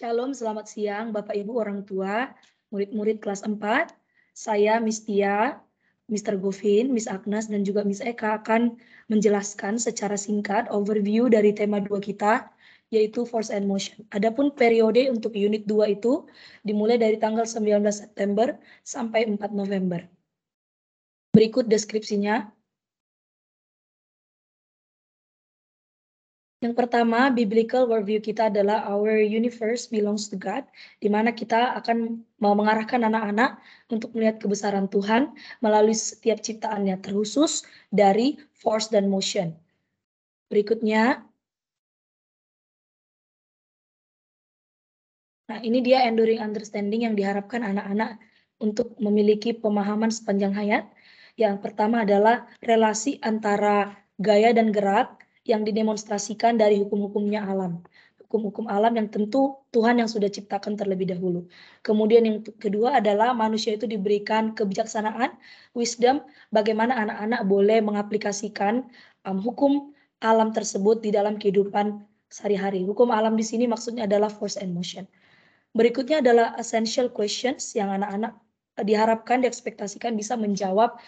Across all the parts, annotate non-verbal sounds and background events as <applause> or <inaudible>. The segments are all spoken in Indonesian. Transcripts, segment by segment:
Shalom, selamat siang Bapak Ibu orang tua, murid-murid kelas 4. Saya Miss Tia, Mr. Govin, Miss Agnes, dan juga Miss Eka akan menjelaskan secara singkat overview dari tema 2 kita, yaitu force and motion. Adapun periode untuk unit 2 itu dimulai dari tanggal 19 September sampai 4 November. Berikut deskripsinya. Yang pertama, biblical worldview kita adalah our universe belongs to God, di mana kita akan mau mengarahkan anak-anak untuk melihat kebesaran Tuhan melalui setiap ciptaannya terkhusus dari force dan motion. Berikutnya, Nah, ini dia enduring understanding yang diharapkan anak-anak untuk memiliki pemahaman sepanjang hayat. Yang pertama adalah relasi antara gaya dan gerak, yang didemonstrasikan dari hukum-hukumnya alam. Hukum-hukum alam yang tentu Tuhan yang sudah ciptakan terlebih dahulu. Kemudian yang kedua adalah manusia itu diberikan kebijaksanaan, wisdom, bagaimana anak-anak boleh mengaplikasikan um, hukum alam tersebut di dalam kehidupan sehari-hari. Hukum alam di sini maksudnya adalah force and motion. Berikutnya adalah essential questions yang anak-anak uh, diharapkan diekspektasikan bisa menjawab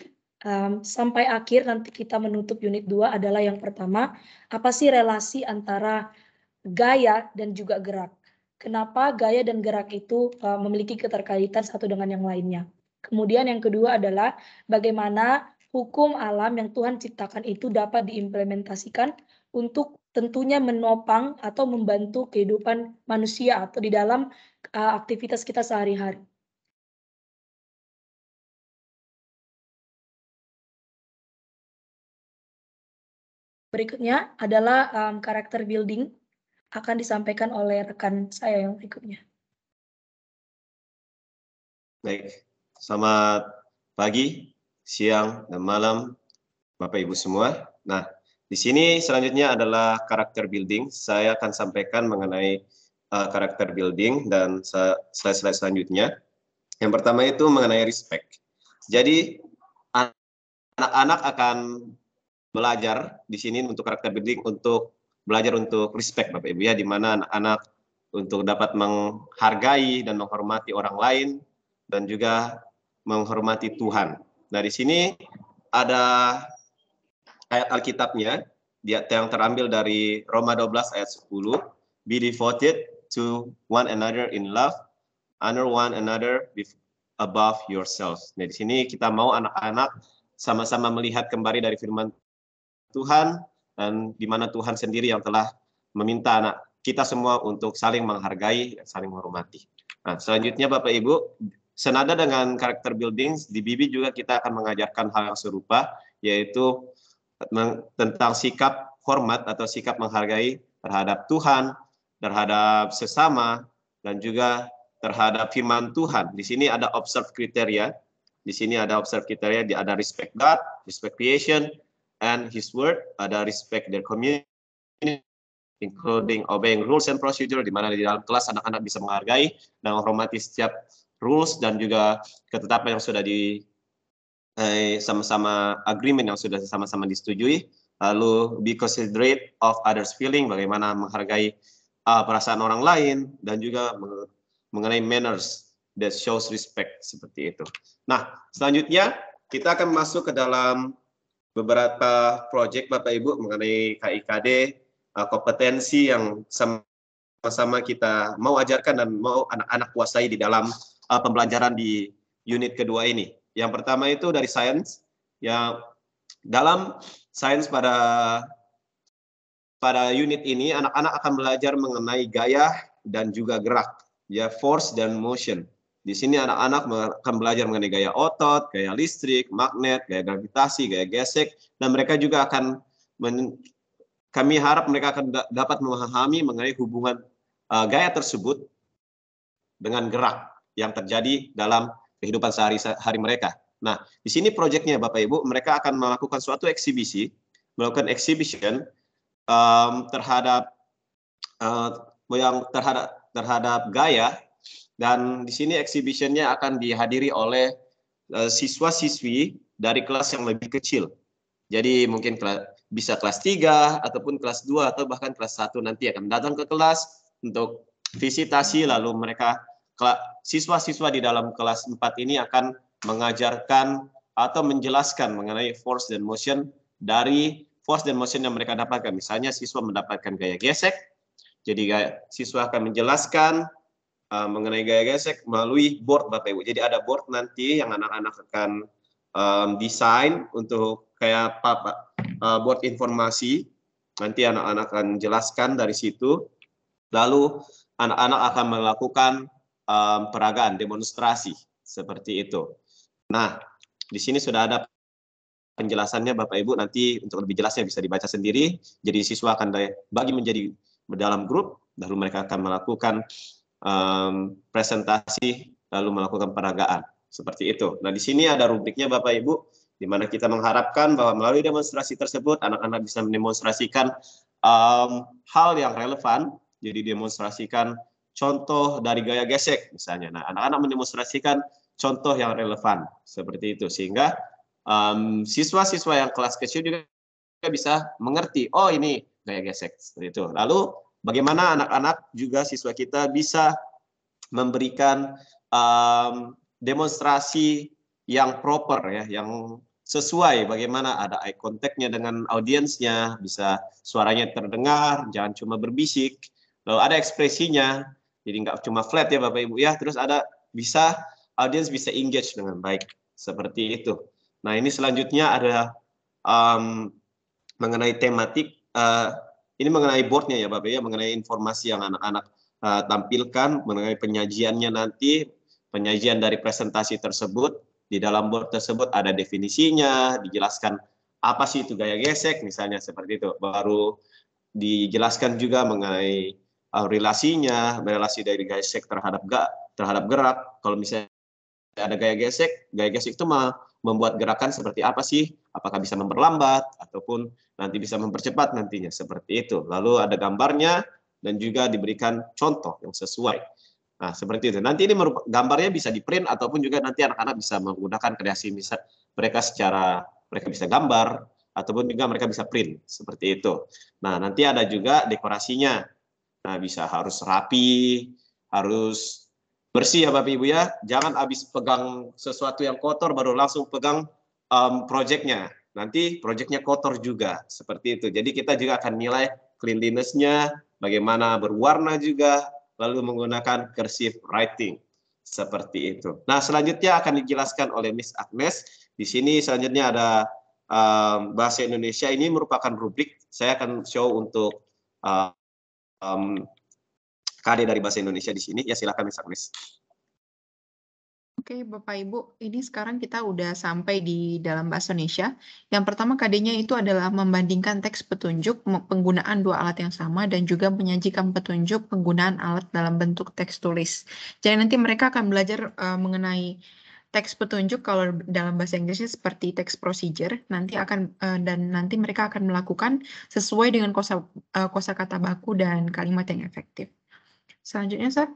um, sampai akhir nanti kita menutup unit 2 adalah yang pertama, apa sih relasi antara gaya dan juga gerak? Kenapa gaya dan gerak itu uh, memiliki keterkaitan satu dengan yang lainnya? Kemudian yang kedua adalah bagaimana hukum alam yang Tuhan ciptakan itu dapat diimplementasikan untuk tentunya menopang atau membantu kehidupan manusia atau di dalam uh, aktivitas kita sehari-hari. Berikutnya adalah um, karakter building akan disampaikan oleh rekan saya yang berikutnya. Baik, selamat pagi, siang, dan malam Bapak Ibu semua. Nah, di sini selanjutnya adalah karakter building. Saya akan sampaikan mengenai uh, karakter uh, building dan slide-slide selanjutnya. Yang pertama itu mengenai respect. Jadi anak-anak akan belajar di sini untuk karakter building untuk belajar untuk respect Bapak Ibu ya di mana anak-anak untuk dapat menghargai dan menghormati orang lain dan juga menghormati Tuhan. Nah, di sini ada ayat Alkitabnya yang terambil dari Roma 12 ayat 10, be devoted to one another in love, honor one another above yourselves. Nah, di sini kita mau anak-anak sama-sama melihat kembali dari firman Tuhan dan di mana Tuhan sendiri yang telah meminta anak kita semua untuk saling menghargai saling menghormati. Nah, selanjutnya Bapak Ibu, senada dengan karakter building di Bibi juga kita akan mengajarkan hal yang serupa yaitu tentang sikap hormat atau sikap menghargai terhadap Tuhan, terhadap sesama dan juga terhadap firman Tuhan. Di sini ada observe kriteria. Di sini ada observe kriteria, ada respect God, respect creation, and his word uh, ada respect their community including obeying rules and procedure di mana di dalam kelas anak-anak bisa menghargai dan menghormati setiap rules dan juga ketetapan yang sudah di eh, sama-sama eh, agreement yang sudah sama-sama disetujui lalu be considerate of others feeling bagaimana menghargai uh, perasaan orang lain dan juga mengenai manners that shows respect seperti itu. Nah, selanjutnya kita akan masuk ke dalam beberapa proyek Bapak Ibu mengenai KIKD, eh, kompetensi yang sama-sama kita mau ajarkan dan mau anak-anak kuasai di dalam eh, pembelajaran di unit kedua ini. Yang pertama itu dari sains, yang dalam sains pada pada unit ini anak-anak akan belajar mengenai gaya dan juga gerak, ya force dan motion. Di sini anak-anak akan belajar mengenai gaya otot, gaya listrik, magnet, gaya gravitasi, gaya gesek, dan mereka juga akan men, kami harap mereka akan dapat memahami mengenai hubungan uh, gaya tersebut dengan gerak yang terjadi dalam kehidupan sehari-hari mereka. Nah, di sini proyeknya Bapak Ibu, mereka akan melakukan suatu eksibisi, melakukan exhibition um, terhadap uh, yang terhadap terhadap gaya dan di sini exhibitionnya akan dihadiri oleh eh, siswa-siswi dari kelas yang lebih kecil. Jadi mungkin bisa kelas 3 ataupun kelas 2 atau bahkan kelas 1 nanti akan datang ke kelas untuk visitasi lalu mereka siswa-siswa di dalam kelas 4 ini akan mengajarkan atau menjelaskan mengenai force dan motion dari force dan motion yang mereka dapatkan. Misalnya siswa mendapatkan gaya gesek, jadi siswa akan menjelaskan uh, mengenai gaya gesek melalui board Bapak Ibu. Jadi ada board nanti yang anak-anak akan um, desain untuk kayak apa Pak, uh, eh, board informasi. Nanti anak-anak akan jelaskan dari situ. Lalu anak-anak akan melakukan um, peragaan demonstrasi seperti itu. Nah, di sini sudah ada penjelasannya Bapak Ibu nanti untuk lebih jelasnya bisa dibaca sendiri. Jadi siswa akan bagi menjadi dalam grup, lalu mereka akan melakukan um, presentasi lalu melakukan peragaan seperti itu. Nah di sini ada rubriknya Bapak Ibu di mana kita mengharapkan bahwa melalui demonstrasi tersebut anak-anak bisa mendemonstrasikan um, hal yang relevan. Jadi demonstrasikan contoh dari gaya gesek misalnya. Nah anak-anak mendemonstrasikan contoh yang relevan seperti itu sehingga siswa siswa-siswa yang kelas kecil juga bisa mengerti. Oh ini gaya gesek seperti itu. Lalu bagaimana anak-anak juga siswa kita bisa memberikan um, demonstrasi yang proper ya, yang sesuai bagaimana ada eye contactnya dengan audiensnya, bisa suaranya terdengar, jangan cuma berbisik, lalu ada ekspresinya, jadi nggak cuma flat ya Bapak Ibu ya, terus ada bisa audiens bisa engage dengan baik seperti itu. Nah ini selanjutnya ada um, mengenai tematik uh, ini mengenai boardnya ya Bapak ya, mengenai informasi yang anak-anak uh, tampilkan, mengenai penyajiannya nanti, penyajian dari presentasi tersebut, di dalam board tersebut ada definisinya, dijelaskan apa sih itu gaya gesek misalnya seperti itu. Baru dijelaskan juga mengenai uh, relasinya, relasi dari gesek terhadap ga, terhadap gerak. Kalau misalnya ada gaya gesek, gaya gesek itu mah membuat gerakan seperti apa sih? Apakah bisa memperlambat ataupun nanti bisa mempercepat nantinya seperti itu. Lalu ada gambarnya dan juga diberikan contoh yang sesuai. Nah, seperti itu. Nanti ini gambarnya bisa di-print ataupun juga nanti anak-anak bisa menggunakan kreasi bisa mereka secara mereka bisa gambar ataupun juga mereka bisa print seperti itu. Nah, nanti ada juga dekorasinya. Nah, bisa harus rapi, harus bersih ya Bapak Ibu ya. Jangan habis pegang sesuatu yang kotor baru langsung pegang um, proyeknya. Nanti proyeknya kotor juga seperti itu. Jadi kita juga akan nilai cleanliness-nya, bagaimana berwarna juga, lalu menggunakan cursive writing seperti itu. Nah, selanjutnya akan dijelaskan oleh Miss Agnes. Di sini selanjutnya ada um, bahasa Indonesia ini merupakan rubrik saya akan show untuk uh, um, um KD dari Bahasa Indonesia di sini. Ya silakan Miss Agnes. Oke, Bapak Ibu, ini sekarang kita udah sampai di dalam bahasa Indonesia. Yang pertama KD-nya itu adalah membandingkan teks petunjuk penggunaan dua alat yang sama dan juga menyajikan petunjuk penggunaan alat dalam bentuk teks tulis. Jadi nanti mereka akan belajar uh, mengenai teks petunjuk kalau dalam bahasa Inggrisnya seperti teks procedure. Nanti akan e, dan nanti mereka akan melakukan sesuai dengan kosa uh, kosakata baku dan kalimat yang efektif. Selanjutnya, Sir.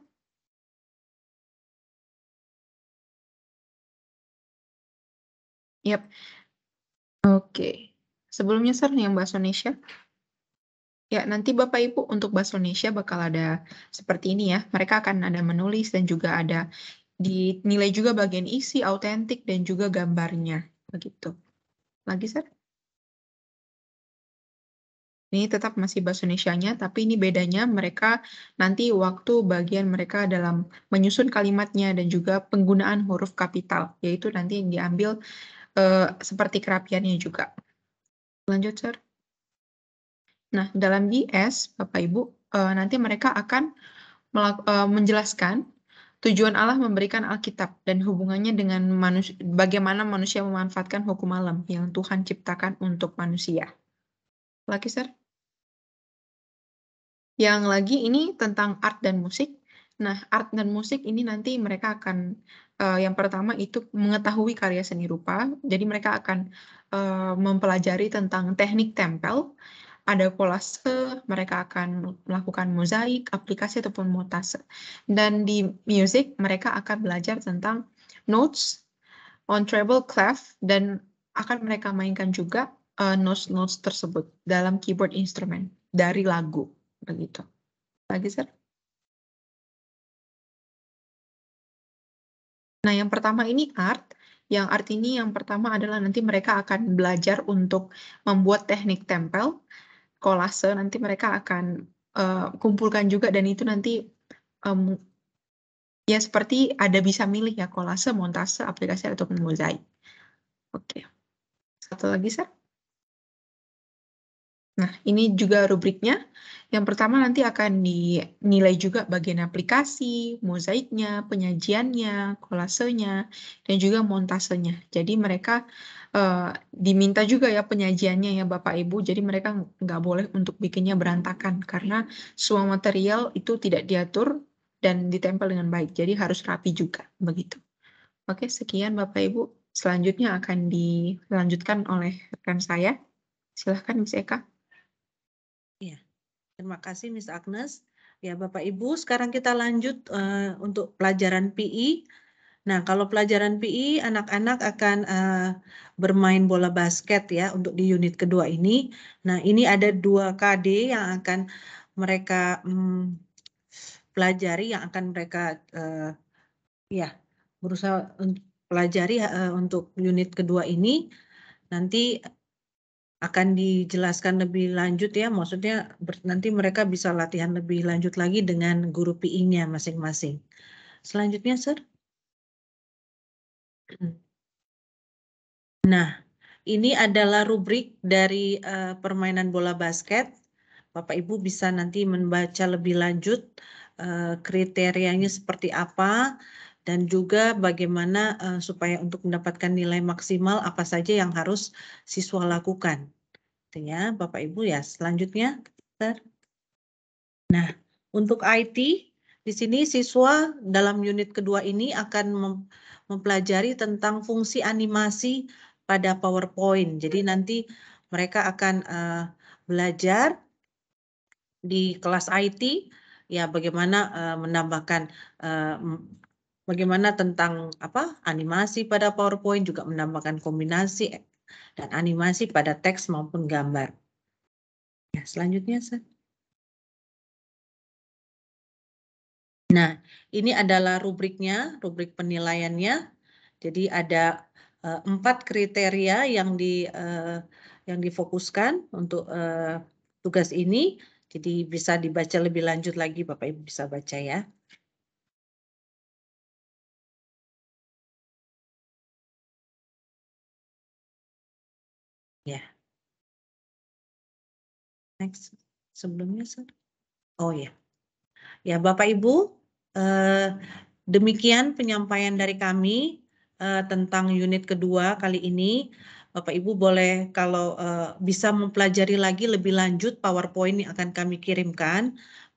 yep Oke. Sebelumnya, Sir, yang bahasa Indonesia. Ya, nanti Bapak Ibu untuk bahasa Indonesia bakal ada seperti ini ya. Mereka akan ada menulis dan juga ada dinilai juga bagian isi, autentik, dan juga gambarnya. Begitu. Lagi, Sir. Ini tetap masih bahasa indonesia tapi ini bedanya mereka nanti waktu bagian mereka dalam menyusun kalimatnya dan juga penggunaan huruf kapital, yaitu nanti yang diambil uh, seperti kerapiannya juga. Lanjut, Sir. Nah, dalam DS, Bapak-Ibu, uh, eh, nanti mereka akan uh, menjelaskan tujuan Allah memberikan Alkitab dan hubungannya dengan manusia, bagaimana manusia memanfaatkan hukum alam yang Tuhan ciptakan untuk manusia lagi sir yang lagi ini tentang art dan musik nah art dan musik ini nanti mereka akan uh, yang pertama itu mengetahui karya seni rupa jadi mereka akan uh, mempelajari tentang teknik tempel ada kolase, mereka akan melakukan mozaik, aplikasi ataupun mutase. Dan di musik mereka akan belajar tentang notes, on treble clef dan akan mereka mainkan juga uh, notes notes tersebut dalam keyboard instrumen dari lagu begitu. Lagi sir. Nah yang pertama ini art, yang art ini yang pertama adalah nanti mereka akan belajar untuk membuat teknik tempel, kolase. Nanti mereka akan uh, kumpulkan juga dan itu nanti um, ya seperti ada bisa milih ya kolase, montase, aplikasi ataupun mozaik. Oke. Satu lagi, Sir. Nah, ini juga rubriknya. Yang pertama nanti akan dinilai juga bagian aplikasi, mozaiknya, penyajiannya, kolasenya, dan juga montasenya. Jadi mereka eh, diminta juga ya penyajiannya ya Bapak Ibu. Jadi mereka nggak boleh untuk bikinnya berantakan karena semua material itu tidak diatur dan ditempel dengan baik. Jadi harus rapi juga begitu. Oke, sekian Bapak Ibu. Selanjutnya akan dilanjutkan oleh rekan saya. Silahkan Miss Eka. Terima kasih Miss Agnes. Ya Bapak Ibu, sekarang kita lanjut uh, untuk pelajaran PI. E. Nah, kalau pelajaran PI, e, anak-anak akan uh, bermain bola basket ya untuk di unit kedua ini. Nah, ini ada dua KD yang akan mereka um, pelajari, yang akan mereka uh, ya berusaha pelajari uh, untuk unit kedua ini. Nanti akan dijelaskan lebih lanjut ya, maksudnya nanti mereka bisa latihan lebih lanjut lagi dengan guru PI-nya masing-masing. Selanjutnya, Sir. <clears throat> Nah, ini adalah rubrik dari uh, permainan bola basket. Bapak Ibu bisa nanti membaca lebih lanjut uh, kriterianya seperti apa dan juga bagaimana uh, supaya untuk mendapatkan nilai maksimal apa saja yang harus siswa lakukan. Gitu ya, Bapak Ibu ya. Selanjutnya, Nah, untuk IT di sini siswa dalam unit kedua ini akan mempelajari tentang fungsi animasi pada PowerPoint. Jadi nanti mereka akan uh, belajar di kelas IT ya bagaimana uh, menambahkan uh, Bagaimana tentang apa animasi pada PowerPoint juga menambahkan kombinasi eh, dan animasi pada teks maupun gambar. Ya, selanjutnya, Sir. Nah, ini adalah rubriknya, rubrik penilaiannya. Jadi ada uh, empat kriteria yang di uh, yang difokuskan untuk uh, tugas ini. Jadi bisa dibaca lebih lanjut lagi, Bapak Ibu bisa baca ya. Ya. Next. Sebelumnya, sir. Oh ya. Ya, Bapak Ibu, eh, demikian penyampaian dari kami eh, tentang unit kedua kali ini. Bapak Ibu boleh kalau uh, bisa mempelajari lagi lebih lanjut PowerPoint yang akan kami kirimkan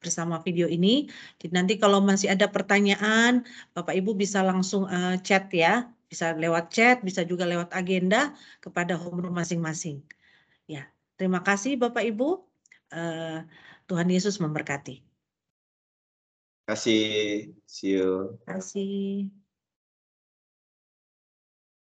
bersama video ini. Jadi nanti kalau masih ada pertanyaan, Bapak Ibu bisa langsung uh, chat ya bisa lewat chat, bisa juga lewat agenda kepada homeroom masing-masing. Ya, terima kasih Bapak Ibu. Uh, Tuhan Yesus memberkati. Terima kasih. See you. Terima kasih.